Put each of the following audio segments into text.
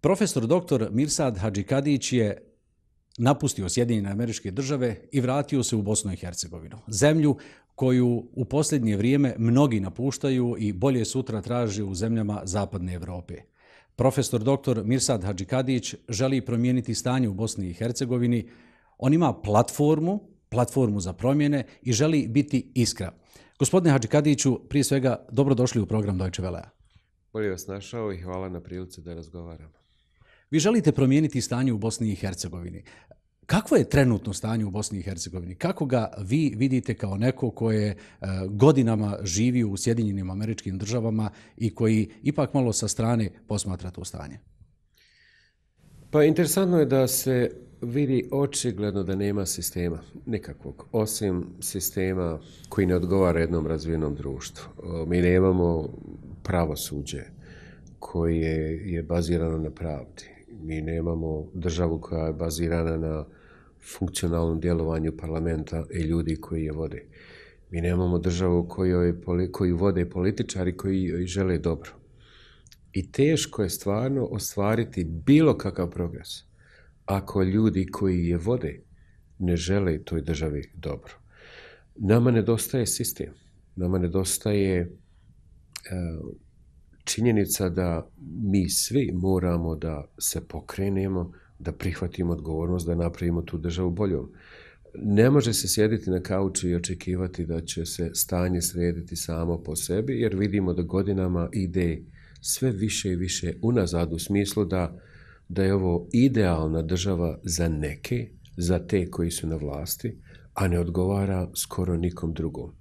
Profesor dr. Mirsad Hadžikadić je napustio Sjedinjene američke države i vratio se u Bosnu i Hercegovinu, zemlju koju u posljednje vrijeme mnogi napuštaju i bolje sutra traži u zemljama Zapadne Evrope. Profesor dr. Mirsad Hadžikadić želi promijeniti stanje u Bosni i Hercegovini. On ima platformu, platformu za promjene i želi biti iskra. Gospodine Hadžikadiću, prije svega, dobrodošli u program Deutsche Welle. Bolje vas našao i hvala na prilice da razgovaramo. Vi želite promijeniti stanje u Bosni i Hercegovini. Kako je trenutno stanje u Bosni i Hercegovini? Kako ga vi vidite kao neko koje e, godinama živio u Sjedinjenim američkim državama i koji ipak malo sa strane posmatra to stanje? Pa interesantno je da se vidi očigledno da nema sistema nikakvog, osim sistema koji ne odgovara jednom razvijenom društvu. E, mi nemamo pravosuđe koje je bazirano na pravdi mi nemamo državu koja je bazirana na funkcionalnom djelovanju parlamenta i ljudi koji je vode. Mi nemamo državu kojoj, koju vode političari koji joj žele dobro. I teško je stvarno ostvariti bilo kakav progres ako ljudi koji je vode ne žele toj državi dobro. Nama nedostaje sistem. Nama nedostaje e, činjenica da mi svi moramo da se pokrenemo, da prihvatimo odgovornost, da napravimo tu državu boljom. Ne može se sjediti na kauču i očekivati da će se stanje srediti samo po sebi, jer vidimo da godinama ide sve više i više unazad u smislu da, da je ovo idealna država za neke, za te koji su na vlasti, a ne odgovara skoro nikom drugom.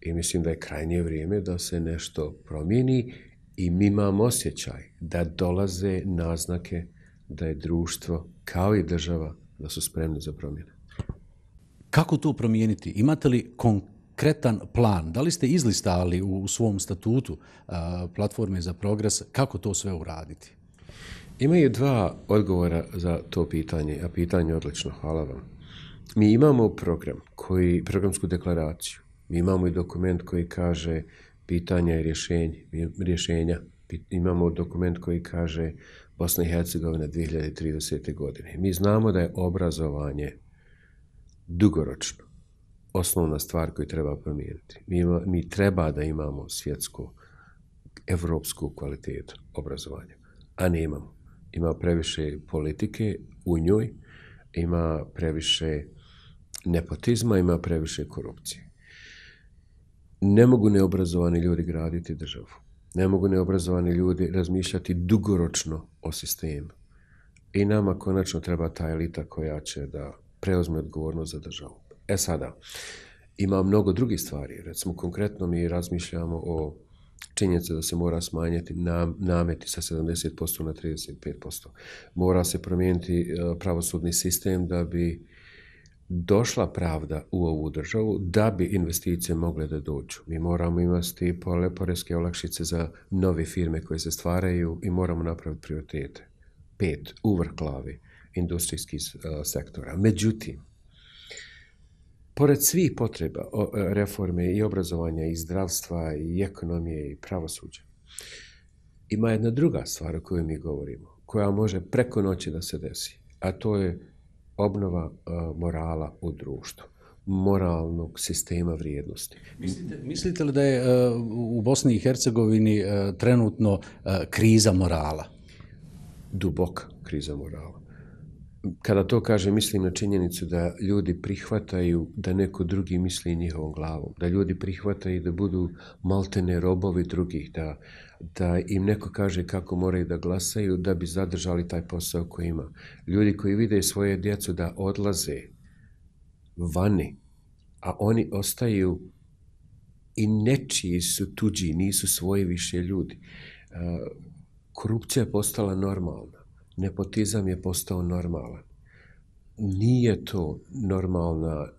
I mislim da je krajnje vrijeme da se nešto promijeni I mi imamo osjećaj da dolaze naznake da je društvo kao i država da su spremni za promjene. Kako to promijeniti? Imate li konkretan plan? Da li ste izlistali u svom statutu platforme za progres? Kako to sve uraditi? Imaju dva odgovora za to pitanje, a pitanje je odlično, hvala vam. Mi imamo program, koji, programsku deklaraciju, mi imamo i dokument koji kaže pitanja i rješenja, rješenja. Imamo dokument koji kaže Bosna i Hercegovina 2030. godine. Mi znamo da je obrazovanje dugoročno osnovna stvar koju treba promijeniti. Mi, ima, mi treba da imamo svjetsku, evropsku kvalitetu obrazovanja, a ne imamo. Ima previše politike u njoj, ima previše nepotizma, ima previše korupcije ne mogu neobrazovani ljudi graditi državu. Ne mogu neobrazovani ljudi razmišljati dugoročno o sistemu. I nama konačno treba ta elita koja će da preozme odgovornost za državu. E sada, ima mnogo drugih stvari. Recimo, konkretno mi razmišljamo o činjenice da se mora smanjiti nameti sa 70% na 35%. Mora se promijeniti e, pravosudni sistem da bi uh, došla pravda u ovu državu da bi investicije mogle da dođu. Mi moramo imati pole poreske olakšice za nove firme koje se stvaraju i moramo napraviti prioritete. Pet, uvrklavi klavi industrijskih eh, sektora. Međutim, pored svih potreba eh, reforme i obrazovanja i zdravstva i ekonomije i pravosuđa, ima jedna druga stvar o kojoj mi govorimo, koja može preko noći da se desi, a to je obnova morala u društvu moralnog sistema vrijednosti. Mislite, mislite li da je uh, u Bosni i Hercegovini uh, trenutno uh, kriza morala? Duboka kriza morala kada to kaže, mislim na činjenicu da ljudi prihvataju da neko drugi misli njihovom glavom, da ljudi prihvataju da budu maltene robovi drugih, da, da im neko kaže kako moraju da glasaju da bi zadržali taj posao koji ima. Ljudi koji vide svoje djecu da odlaze vani, a oni ostaju i nečiji su tuđi, nisu svoji više ljudi. E, korupcija je postala normalna, nepotizam je postao normalan nije to normalna e,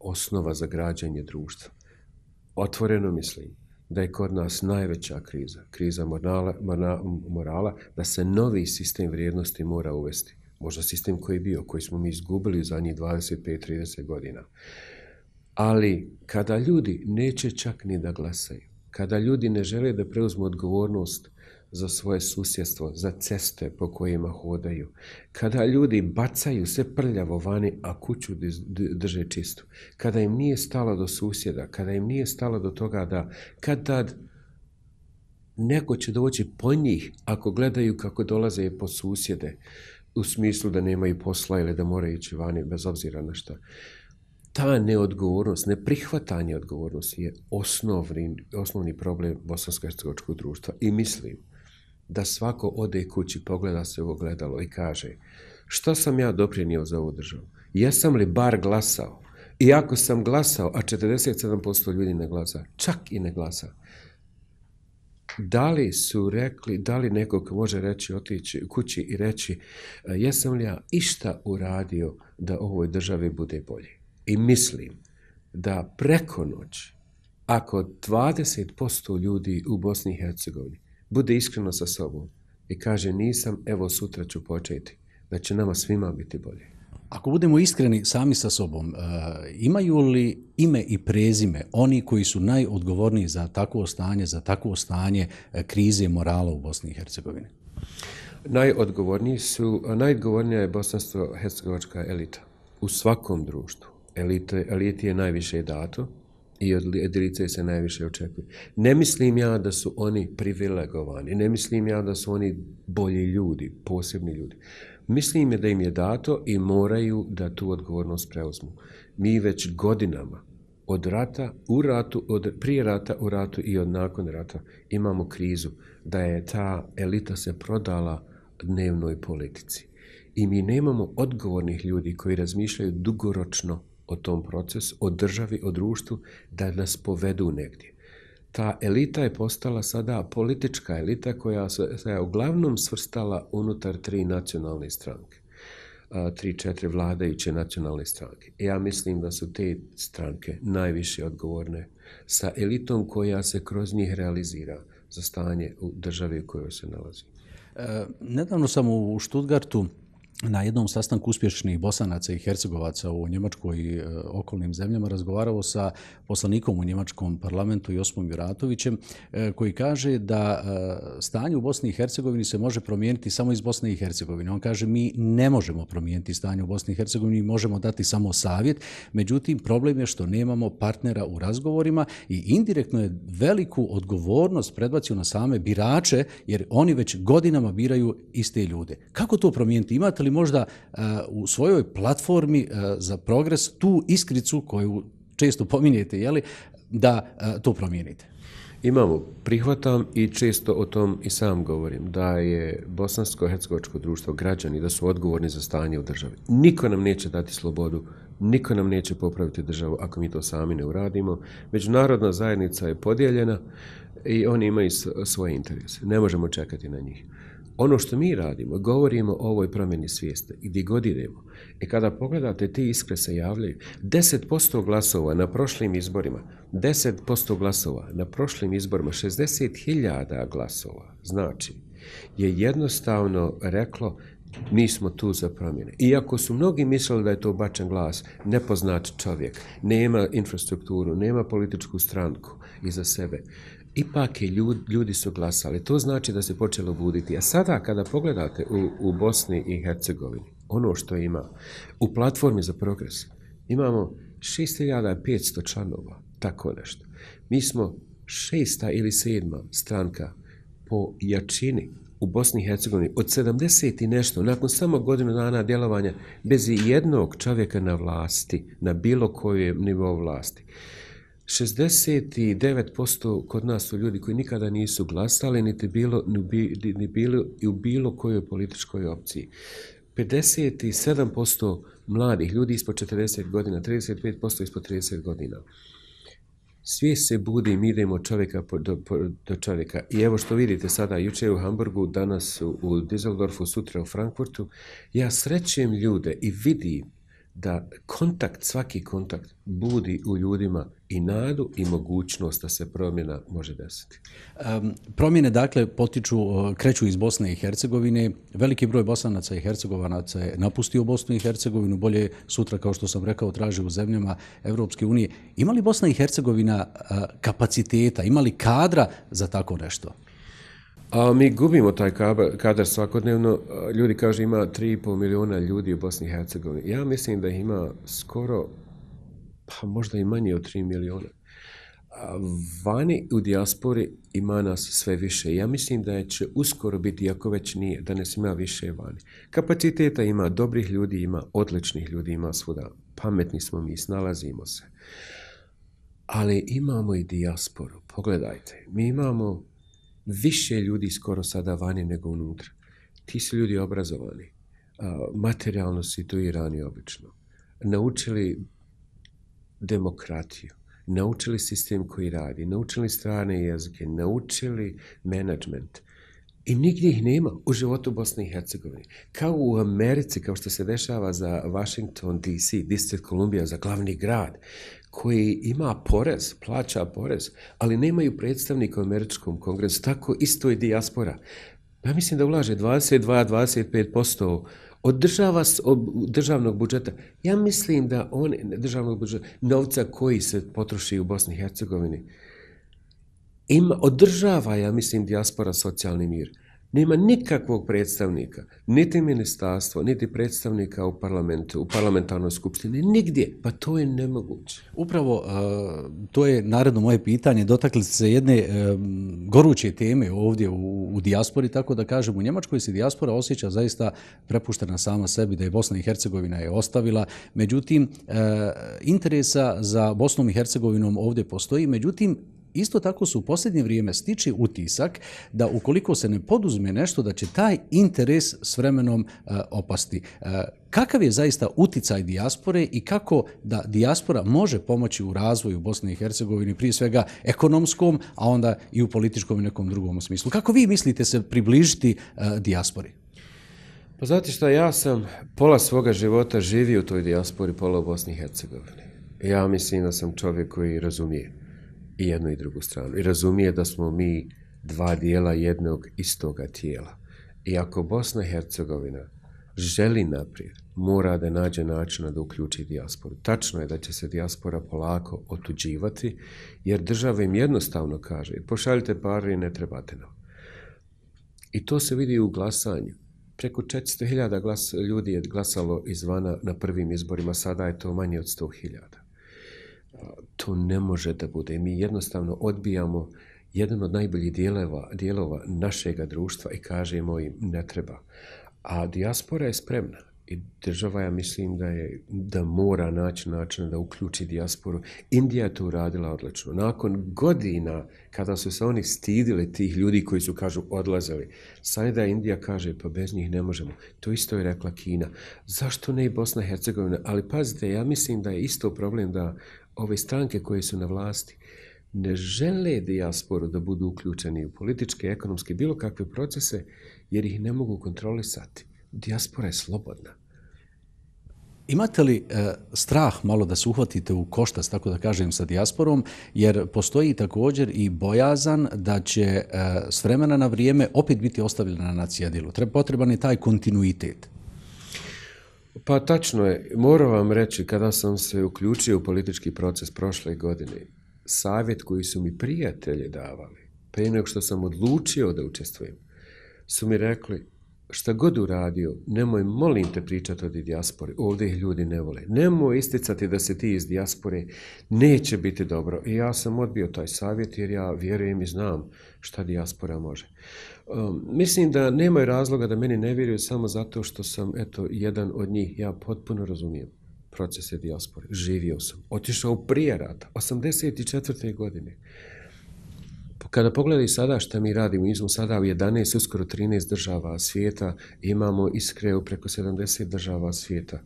osnova za građanje društva. Otvoreno mislim da je kod nas najveća kriza, kriza morala, morala, morala da se novi sistem vrijednosti mora uvesti. Možda sistem koji je bio, koji smo mi izgubili za njih 25-30 godina. Ali kada ljudi neće čak ni da glasaju, kada ljudi ne žele da preuzmu odgovornost za svoje susjedstvo, za ceste po kojima hodaju. Kada ljudi bacaju se prljavo vani, a kuću drže čistu. Kada im nije stalo do susjeda, kada im nije stalo do toga da kad tad neko će doći po njih ako gledaju kako dolaze po susjede u smislu da nemaju posla ili da moraju ići vani bez obzira na šta. Ta neodgovornost, neprihvatanje odgovornosti je osnovni, osnovni problem bosansko-hercegovačkog društva. I mislim da svako ode kući, pogleda se u ogledalo i kaže što sam ja doprinio za ovu državu? Jesam li bar glasao? Iako sam glasao, a 47% ljudi ne glasa, čak i ne glasa, da li su rekli, da li nekog može reći, otići kući i reći jesam li ja išta uradio da ovoj državi bude bolje? I mislim da preko noć, ako 20% ljudi u Bosni i Hercegovini bude iskreno sa sobom i kaže nisam, evo sutra ću početi, da znači, će nama svima biti bolje. Ako budemo iskreni sami sa sobom, e, imaju li ime i prezime oni koji su najodgovorniji za takvo stanje, za takvo stanje e, krize morala u Bosni i Hercegovini? Najodgovorniji su, najodgovornija je bosansko-hercegovačka elita u svakom društvu. Elite, elite je najviše dato, i od jedinice se najviše očekuje. Ne mislim ja da su oni privilegovani, ne mislim ja da su oni bolji ljudi, posebni ljudi. Mislim je da im je dato i moraju da tu odgovornost preuzmu. Mi već godinama od rata u ratu, od prije rata u ratu i od nakon rata imamo krizu da je ta elita se prodala dnevnoj politici. I mi nemamo odgovornih ljudi koji razmišljaju dugoročno o tom procesu, o državi, o društvu, da nas povedu negdje. Ta elita je postala sada politička elita koja se je uglavnom svrstala unutar tri nacionalne stranke. tri, četiri vladajuće nacionalne stranke. Ja mislim da su te stranke najviše odgovorne sa elitom koja se kroz njih realizira za stanje u državi u kojoj se nalazi. E, nedavno sam u Študgartu na jednom sastanku uspješnih bosanaca i hercegovaca u Njemačkoj i e, okolnim zemljama razgovarao sa poslanikom u Njemačkom parlamentu Jospom Juratovićem e, koji kaže da e, stanje u Bosni i Hercegovini se može promijeniti samo iz Bosne i Hercegovine. On kaže mi ne možemo promijeniti stanje u Bosni i Hercegovini, možemo dati samo savjet, međutim problem je što nemamo partnera u razgovorima i indirektno je veliku odgovornost predbacio na same birače jer oni već godinama biraju iste ljude. Kako to promijeniti? Imate imali možda e, u svojoj platformi e, za progres tu iskricu koju često pominjete, je li, da e, to promijenite? Imamo, prihvatam i često o tom i sam govorim, da je bosansko-hercegovačko društvo građani, da su odgovorni za stanje u državi. Niko nam neće dati slobodu, niko nam neće popraviti državu ako mi to sami ne uradimo. Međunarodna zajednica je podijeljena i oni imaju svoje interese. Ne možemo čekati na njih. Ono što mi radimo, govorimo o ovoj promjeni svijeste, gdje god idemo. I e, kada pogledate, ti iskre se javljaju. 10% glasova na prošlim izborima, 10% glasova na prošlim izborima, 60.000 glasova, znači, je jednostavno reklo mi smo tu za promjene. Iako su mnogi mislili da je to bačan glas, nepoznat čovjek, nema infrastrukturu, nema političku stranku iza sebe, ipak je ljud, ljudi su glasali. To znači da se počelo buditi. A sada kada pogledate u, u Bosni i Hercegovini, ono što ima u platformi za progres, imamo 6500 članova, tako nešto. Mi smo šesta ili sedma stranka po jačini u Bosni i Hercegovini od 70 i nešto, nakon samo godinu dana djelovanja, bez jednog čovjeka na vlasti, na bilo kojem nivou vlasti. 69% kod nas su ljudi koji nikada nisu glasali niti bilo ni bilo i u bilo kojoj političkoj opciji. 57% mladih ljudi ispod 40 godina, 35% ispod 30 godina. Svi se budi, mi idemo od čovjeka do, do čovjeka. I evo što vidite sada, juče u Hamburgu, danas u Düsseldorfu, sutra u Frankfurtu, ja srećem ljude i vidim da kontakt, svaki kontakt budi u ljudima i nadu i mogućnost da se promjena može desiti. Um, promjene dakle potiču, kreću iz Bosne i Hercegovine. Veliki broj bosanaca i hercegovanaca je napustio Bosnu i Hercegovinu, bolje sutra, kao što sam rekao, traži u zemljama Evropske unije. Ima li Bosna i Hercegovina uh, kapaciteta, ima li kadra za tako nešto? A mi gubimo taj kadar svakodnevno. Ljudi kaže ima 3,5 miliona ljudi u Bosni i Hercegovini. Ja mislim da ima skoro, pa možda i manje od 3 miliona. Vani u dijaspori ima nas sve više. Ja mislim da će uskoro biti, ako već nije, da ne ima više vani. Kapaciteta ima dobrih ljudi, ima odličnih ljudi, ima svuda. Pametni smo mi, snalazimo se. Ali imamo i dijasporu. Pogledajte, mi imamo više ljudi skoro sada vani nego unutra. Ti su ljudi obrazovani, materijalno situirani obično, naučili demokratiju, naučili sistem koji radi, naučili strane jezike, naučili management. I nigdje ih nema u životu Bosne i Hercegovine. Kao u Americi, kao što se dešava za Washington DC, District Columbia, za glavni grad, koji ima porez, plaća porez, ali nemaju predstavnika u američkom kongresu. Tako isto je dijaspora. Ja mislim da ulaže 22-25% od država, od državnog budžeta. Ja mislim da on, državnog budžeta, novca koji se potroši u Bosni i Hercegovini, im održava, ja mislim, dijaspora socijalni mir nema nikakvog predstavnika, niti ministarstvo, niti predstavnika u parlamentu, u parlamentarnoj skupštini, nigdje. Pa to je nemoguće. Upravo, e, to je naredno moje pitanje, dotakli se jedne e, goruće teme ovdje u, u dijaspori, tako da kažem, u Njemačkoj se dijaspora osjeća zaista prepuštena sama sebi, da je Bosna i Hercegovina je ostavila. Međutim, e, interesa za Bosnom i Hercegovinom ovdje postoji, međutim, Isto tako su u posljednje vrijeme stiči utisak da ukoliko se ne poduzme nešto, da će taj interes s vremenom e, opasti. E, kakav je zaista uticaj dijaspore i kako da dijaspora može pomoći u razvoju Bosne i Hercegovine, prije svega ekonomskom, a onda i u političkom i nekom drugom smislu? Kako vi mislite se približiti e, dijaspori? Pa znate šta, ja sam pola svoga života živio u toj dijaspori, pola u Bosni i Hercegovini. Ja mislim da sam čovjek koji razumijem i jednu i drugu stranu. I razumije da smo mi dva dijela jednog istoga tijela. I ako Bosna i Hercegovina želi naprijed, mora da nađe način da uključi dijasporu. Tačno je da će se dijaspora polako otuđivati, jer država im jednostavno kaže, pošaljite pare i ne trebate nam. I to se vidi u glasanju. Preko 400.000 glas, ljudi je glasalo izvana na prvim izborima, sada je to manje od 100.000 to ne može da bude. Mi jednostavno odbijamo jedan od najboljih dijelova, dijelova našega društva i kažemo im ne treba. A dijaspora je spremna i država ja mislim da je da mora naći način da uključi dijasporu. Indija je to uradila odlično. Nakon godina kada su se oni stidili tih ljudi koji su, kažu, odlazali, sad da Indija kaže, pa bez njih ne možemo. To isto je rekla Kina. Zašto ne i Bosna i Hercegovina? Ali pazite, ja mislim da je isto problem da ove stranke koje su na vlasti ne žele dijasporu da budu uključeni u političke, ekonomske, bilo kakve procese, jer ih ne mogu kontrolisati. Dijaspora je slobodna. Imate li e, strah malo da se uhvatite u koštac, tako da kažem, sa dijasporom, jer postoji također i bojazan da će e, s vremena na vrijeme opet biti ostavljena na cijedilu. Treba potreban je taj kontinuitet. Pa tačno je, moram vam reći, kada sam se uključio u politički proces prošle godine, savjet koji su mi prijatelji davali, pre nego što sam odlučio da učestvujem, su mi rekli, šta god uradio, nemoj, molim te pričati od dijaspore, ovdje ih ljudi ne vole, nemoj isticati da se ti iz dijaspore, neće biti dobro. I ja sam odbio taj savjet jer ja vjerujem i znam šta dijaspora može. Ehm, mislim da nemaju razloga da meni ne vjeruju samo zato što sam eto jedan od njih. Ja potpuno razumijem procese dijaspore. Živio sam. Otišao prije rata, 84. godine. Kada pogledaj sada što mi radimo, mi smo sada u 11, uskoro 13 država svijeta, imamo iskre u preko 70 država svijeta.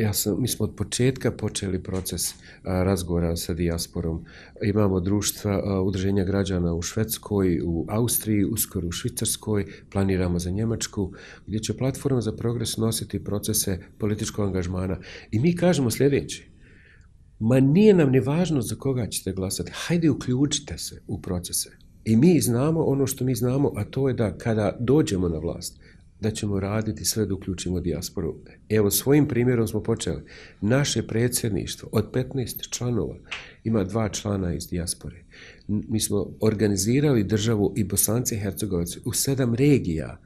Ja sam, mi smo od početka počeli proces razgovora sa dijasporom. Imamo društva udrženja građana u Švedskoj, u Austriji, uskoro u Švicarskoj, planiramo za Njemačku, gdje će platforma za progres nositi procese političkog angažmana. I mi kažemo sljedeći, ma nije nam ni važno za koga ćete glasati, hajde uključite se u procese. I mi znamo ono što mi znamo, a to je da kada dođemo na vlast, da ćemo raditi sve da uključimo dijasporu. Evo, svojim primjerom smo počeli. Naše predsjedništvo od 15 članova ima dva člana iz dijaspore. Mi smo organizirali državu i Bosance i Hercegovici u sedam regija,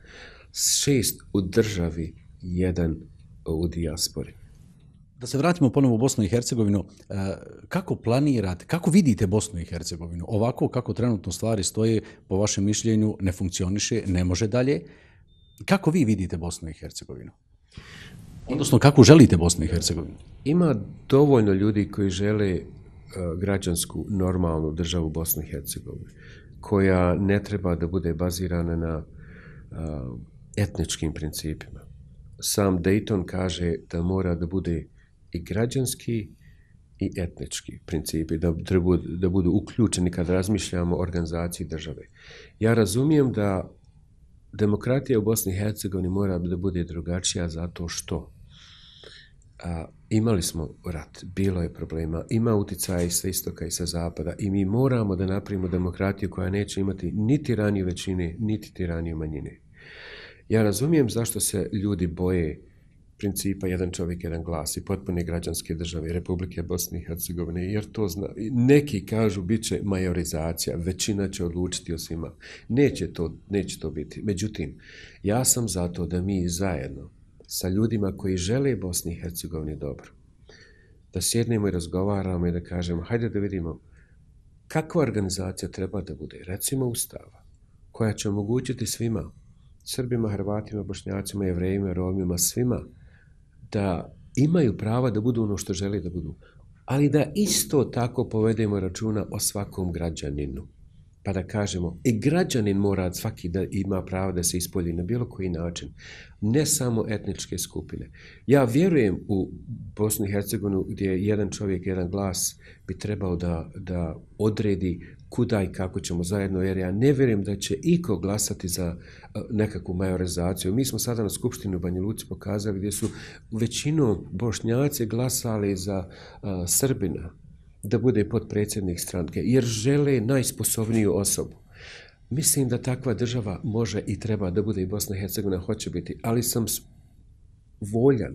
šest u državi, jedan u dijaspori. Da se vratimo ponovo u Bosnu i Hercegovinu, e, kako planirate, kako vidite Bosnu i Hercegovinu? Ovako kako trenutno stvari stoje, po vašem mišljenju, ne funkcioniše, ne može dalje. Kako vi vidite Bosnu i Hercegovinu? Odnosno, kako želite Bosnu i Hercegovinu? Ima dovoljno ljudi koji žele e, građansku, normalnu državu Bosnu i Hercegovinu, koja ne treba da bude bazirana na e, etničkim principima. Sam Dayton kaže da mora da bude i građanski i etnički principi, da, da budu uključeni kad razmišljamo o organizaciji države. Ja razumijem da demokratija u Bosni i Hercegovini mora da bude drugačija zato što a, imali smo rat, bilo je problema, ima uticaje sa istoka i sa zapada i mi moramo da napravimo demokratiju koja neće imati ni raniju većine, niti tiraniju manjine. Ja razumijem zašto se ljudi boje principa jedan čovjek, jedan glas i potpune građanske države Republike Bosne i Hercegovine, jer to zna, neki kažu bit će majorizacija, većina će odlučiti o svima. Neće to, neće to biti. Međutim, ja sam zato da mi zajedno sa ljudima koji žele Bosni i Hercegovini dobro, da sjednemo i razgovaramo i da kažemo, hajde da vidimo kakva organizacija treba da bude, recimo Ustava, koja će omogućiti svima, Srbima, Hrvatima, Bošnjacima, Jevrejima, Romima, svima, da imaju prava da budu ono što žele da budu, ali da isto tako povedemo računa o svakom građaninu. Pa da kažemo, i građanin mora svaki da ima pravo da se ispolji na bilo koji način, ne samo etničke skupine. Ja vjerujem u Bosnu i Hercegovini gdje jedan čovjek, jedan glas bi trebao da, da odredi kuda i kako ćemo zajedno, jer ja ne vjerujem da će iko glasati za e, nekakvu majorizaciju. Mi smo sada na Skupštini u Banju Luci pokazali gdje su većinu bošnjaci glasali za e, Srbina da bude podpredsjednik stranke, jer žele najsposobniju osobu. Mislim da takva država može i treba da bude i Bosna i Hercegovina hoće biti, ali sam voljan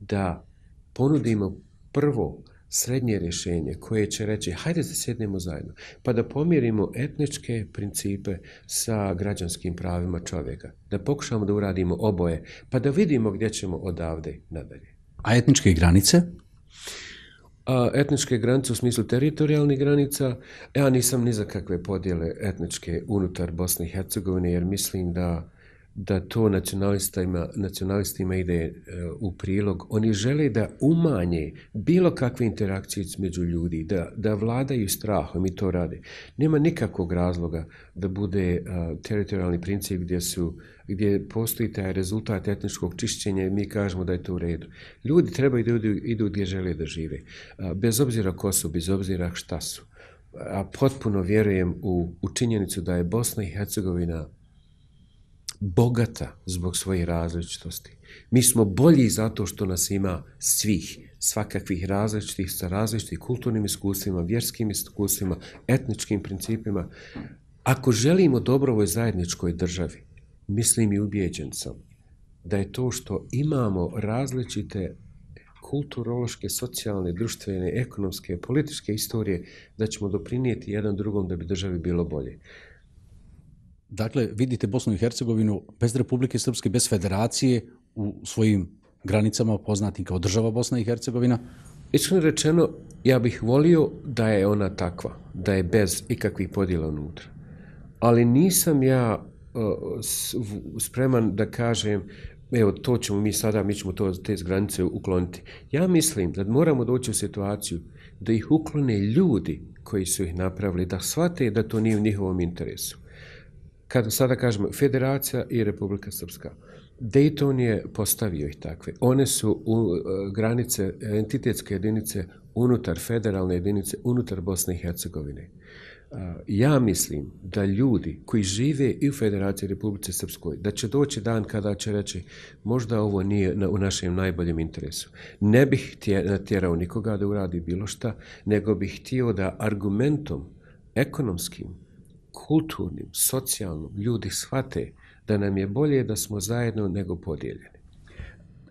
da ponudimo prvo srednje rješenje koje će reći hajde da sjednemo zajedno pa da pomirimo etničke principe sa građanskim pravima čovjeka. Da pokušamo da uradimo oboje pa da vidimo gdje ćemo odavde nadalje. A etničke granice? A, etničke granice u smislu teritorijalnih granica, ja e, nisam ni za kakve podjele etničke unutar Bosne i Hercegovine jer mislim da da to nacionalista ima, nacionalista ima ide e, u prilog. Oni žele da umanje bilo kakve interakcije među ljudi, da, da vladaju strahom i to rade. Nema nikakvog razloga da bude e, teritorijalni princip gdje su gdje postoji taj rezultat etničkog čišćenja i mi kažemo da je to u redu. Ljudi trebaju da idu, idu gdje žele da žive, bez obzira ko su, bez obzira šta su. A potpuno vjerujem u, učinjenicu da je Bosna i Hercegovina bogata zbog svoje različitosti. Mi smo bolji zato što nas ima svih, svakakvih različitih, sa različitih kulturnim iskustvima, vjerskim iskustvima, etničkim principima. Ako želimo dobro ovoj zajedničkoj državi, mislim i ubijeđen sam da je to što imamo različite kulturološke, socijalne, društvene, ekonomske, političke istorije, da ćemo doprinijeti jedan drugom da bi državi bilo bolje dakle, vidite Bosnu i Hercegovinu bez Republike Srpske, bez federacije u svojim granicama poznatim kao država Bosna i Hercegovina? Iskreno rečeno, ja bih volio da je ona takva, da je bez ikakvih podjela unutra. Ali nisam ja e, spreman da kažem evo, to ćemo mi sada, mi ćemo to, te granice ukloniti. Ja mislim da moramo doći u situaciju da ih uklone ljudi koji su ih napravili, da shvate da to nije u njihovom interesu kada sada kažemo Federacija i Republika Srpska. Dayton je postavio ih takve. One su u e, granice entitetske jedinice unutar federalne jedinice unutar Bosne i Hercegovine. E, ja mislim da ljudi koji žive i u Federaciji Republike Srpskoj, da će doći dan kada će reći možda ovo nije u našem najboljem interesu. Ne bih natjerao nikoga da uradi bilo šta, nego bih htio da argumentom ekonomskim kulturnim, socijalnom, ljudi shvate da nam je bolje da smo zajedno nego podijeljeni.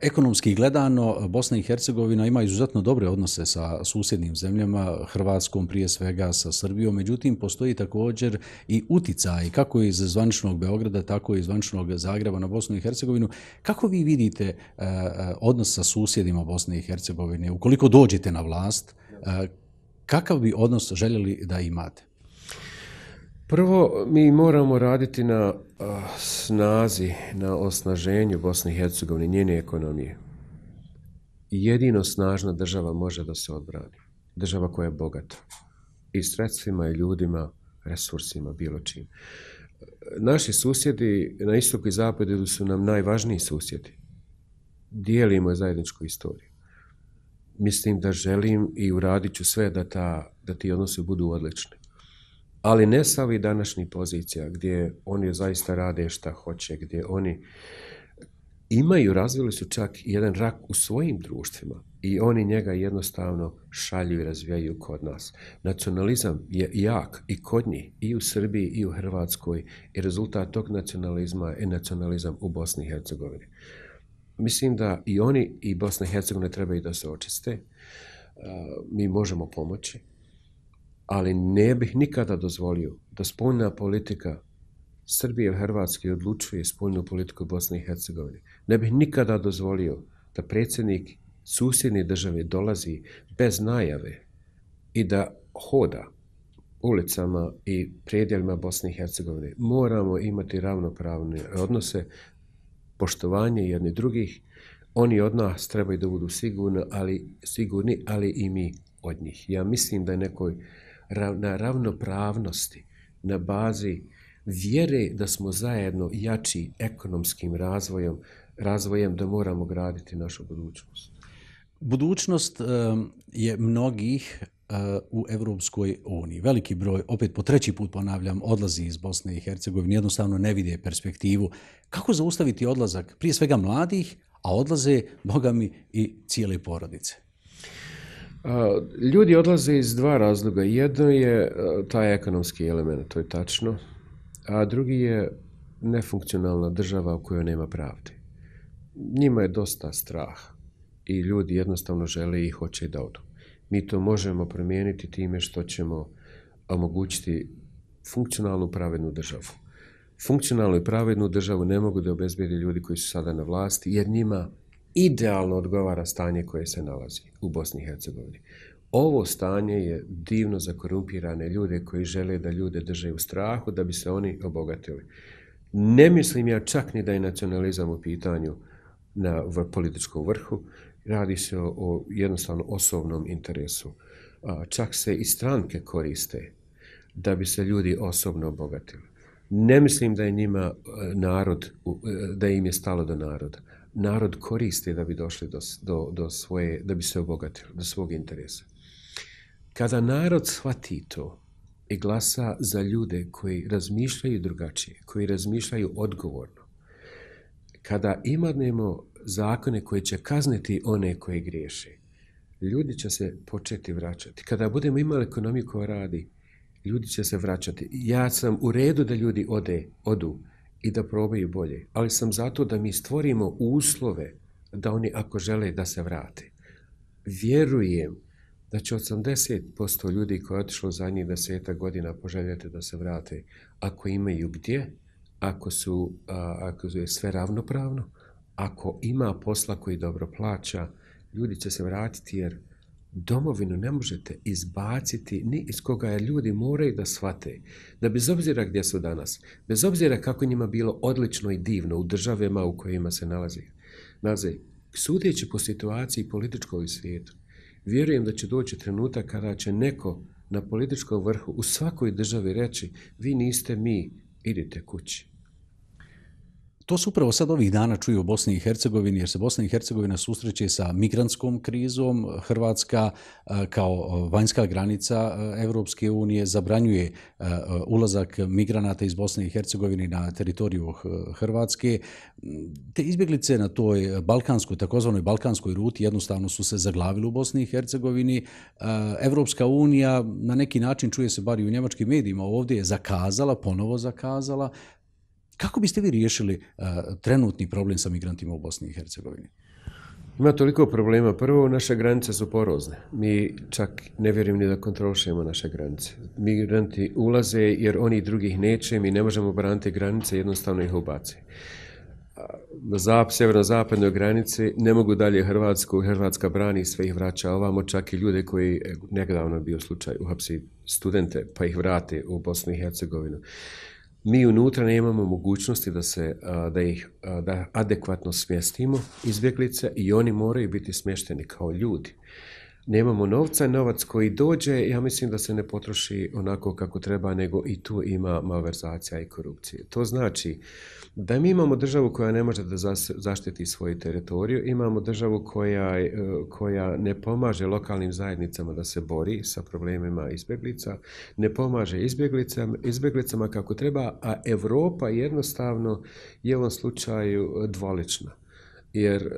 Ekonomski gledano, Bosna i Hercegovina ima izuzetno dobre odnose sa susjednim zemljama, Hrvatskom prije svega sa Srbijom, međutim postoji također i uticaj kako iz zvaničnog Beograda, tako i iz zvaničnog Zagreba na Bosnu i Hercegovinu. Kako vi vidite eh, eh, odnos sa susjedima Bosne i Hercegovine? Ukoliko dođete na vlast, eh, kakav bi odnos željeli da imate? Prvo, mi moramo raditi na snazi, na osnaženju Bosne i Hercegovine, njene ekonomije. Jedino snažna država može da se odbrani. Država koja je bogata. I sredstvima, i ljudima, resursima, bilo čim. Naši susjedi na istoku i zapadu su nam najvažniji susjedi. Dijelimo zajedničku istoriju. Mislim da želim i uradit ću sve da, ta, da ti odnose budu odlični ali ne sa ovih današnjih pozicija gdje oni zaista rade šta hoće, gdje oni imaju, razvili su čak jedan rak u svojim društvima i oni njega jednostavno šalju i razvijaju kod nas. Nacionalizam je jak i kod njih, i u Srbiji, i u Hrvatskoj, i rezultat tog nacionalizma je nacionalizam u Bosni i Hercegovini. Mislim da i oni i Bosna i Hercegovina trebaju da se očiste. Mi možemo pomoći, ali ne bih nikada dozvolio da spoljna politika Srbije i Hrvatske odlučuje spoljnu politiku Bosne i Hercegovine. Ne bih nikada dozvolio da predsjednik susjedne države dolazi bez najave i da hoda ulicama i predjeljima Bosne i Hercegovine. Moramo imati ravnopravne odnose, poštovanje jedni drugih. Oni od nas trebaju da budu sigurni, ali, sigurni, ali i mi od njih. Ja mislim da je nekoj na ravnopravnosti, na bazi vjere da smo zajedno jači ekonomskim razvojem, razvojem da moramo graditi našu budućnost. Budućnost je mnogih u Evropskoj uniji. Veliki broj, opet po treći put ponavljam, odlazi iz Bosne i Hercegovine, jednostavno ne vide perspektivu. Kako zaustaviti odlazak prije svega mladih, a odlaze, boga mi, i cijele porodice? Ljudi odlaze iz dva razloga. Jedno je e, taj ekonomski element, to je tačno, a drugi je nefunkcionalna država u kojoj nema pravde. Njima je dosta strah i ljudi jednostavno žele i hoće da odu. Mi to možemo promijeniti time što ćemo omogućiti funkcionalnu pravednu državu. Funkcionalnu i pravednu državu ne mogu da obezbedi ljudi koji su sada na vlasti, jer njima idealno odgovara stanje koje se nalazi u Bosni i Hercegovini. Ovo stanje je divno za korumpirane ljude koji žele da ljude drže u strahu da bi se oni obogatili. Ne mislim ja čak ni da je nacionalizam u pitanju na političkom vrhu. Radi se o, jednostavno osobnom interesu. Čak se i stranke koriste da bi se ljudi osobno obogatili. Ne mislim da je njima e, narod, e, da im je stalo do naroda narod koriste da bi došli do, do, do svoje, da bi se obogatili, do svog interesa. Kada narod shvati to i glasa za ljude koji razmišljaju drugačije, koji razmišljaju odgovorno, kada imadnemo zakone koje će kazniti one koje griješe, ljudi će se početi vraćati. Kada budemo imali ekonomiju koja radi, ljudi će se vraćati. Ja sam u redu da ljudi ode, odu, odu i da probaju bolje. Ali sam zato da mi stvorimo uslove da oni ako žele da se vrate. Vjerujem da će 80% ljudi koji je otišlo za njih deseta godina poželjeti da se vrate ako imaju gdje, ako, su, a, ako je sve ravnopravno, ako ima posla koji dobro plaća, ljudi će se vratiti jer domovinu ne možete izbaciti ni iz koga je ljudi moraju da shvate da bez obzira gdje su danas, bez obzira kako njima bilo odlično i divno u državama u kojima se nalazi, nalazi sudjeći po situaciji političkoj svijetu, vjerujem da će doći trenutak kada će neko na političkom vrhu u svakoj državi reći vi niste mi, idite kući. To su upravo sad ovih dana čuju u Bosni i Hercegovini, jer se Bosna i Hercegovina susreće sa migrantskom krizom. Hrvatska eh, kao eh, vanjska granica eh, Evropske unije zabranjuje ulazak migranata iz Bosne i Hercegovine na teritoriju Hrvatske. Te izbjeglice na toj balkanskoj, takozvanoj balkanskoj ruti jednostavno su se zaglavili u Bosni i Hercegovini. Evropska unija na neki način čuje se bar i u njemačkim medijima ovdje je zakazala, ponovo zakazala. Kako biste vi riješili uh, trenutni problem sa migrantima u Bosni i Hercegovini? Ima toliko problema. Prvo, naše granice su porozne. Mi čak ne vjerujem ni da kontrolišemo naše granice. Migranti ulaze jer oni drugih neće, mi ne možemo braniti granice, jednostavno ih ubace. Zap, severno zapadnoj granici ne mogu dalje Hrvatsku, Hrvatska brani sve ih vraća ovamo, čak i ljude koji e, nekadavno bio slučaj uhapsi studente pa ih vrate u Bosnu i Hercegovinu mi unutra nemamo mogućnosti da se da ih da adekvatno smjestimo izbjeglice i oni moraju biti smješteni kao ljudi. Nemamo novca, novac koji dođe, ja mislim da se ne potroši onako kako treba, nego i tu ima malverzacija i korupcije. To znači uh, da mi imamo državu koja ne može da zaštiti svoju teritoriju, imamo državu koja, e, koja ne pomaže lokalnim zajednicama da se bori sa problemima izbjeglica, ne pomaže izbjeglicama, izbjeglicama kako treba, a Evropa jednostavno je u ovom slučaju e, dvolična. Jer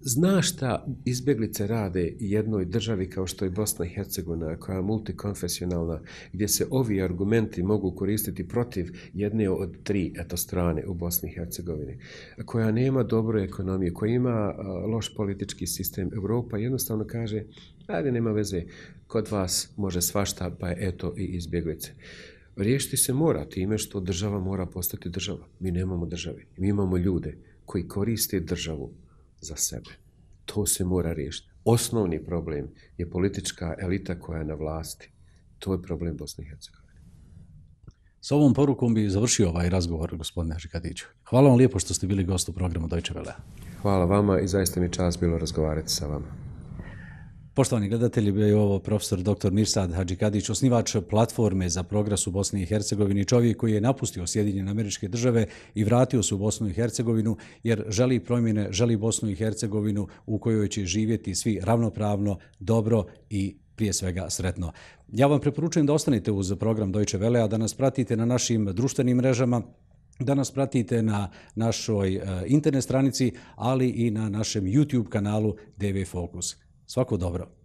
Znaš šta izbjeglice rade jednoj državi kao što je Bosna i Hercegovina, koja je multikonfesionalna, gdje se ovi argumenti mogu koristiti protiv jedne od tri eto, strane u Bosni i Hercegovini, koja nema dobroj ekonomije, koja ima loš politički sistem. Europa jednostavno kaže, ajde, nema veze, kod vas može svašta, pa je eto i izbjeglice. Riješiti se mora time što država mora postati država. Mi nemamo države, mi imamo ljude koji koriste državu za sebe. To se mora riješiti. Osnovni problem je politička elita koja je na vlasti. To je problem Bosne i Hercegovine. S ovom porukom bi završio ovaj razgovor, gospodine Žikadiću. Hvala vam lijepo što ste bili gost u programu Deutsche Welle. Hvala vama i zaista mi je čas bilo razgovarati sa vama. Poštovani gledatelji, bio je ovo profesor dr. Mirsad Hadžikadić, osnivač platforme za progres u Bosni i Hercegovini, čovjek koji je napustio Sjedinjene američke države i vratio se u Bosnu i Hercegovinu jer želi promjene, želi Bosnu i Hercegovinu u kojoj će živjeti svi ravnopravno, dobro i prije svega sretno. Ja vam preporučujem da ostanite uz program Deutsche Welle, a da nas pratite na našim društvenim mrežama, da nas pratite na našoj eh, internet stranici, ali i na našem YouTube kanalu DV Focus. Svako dobro.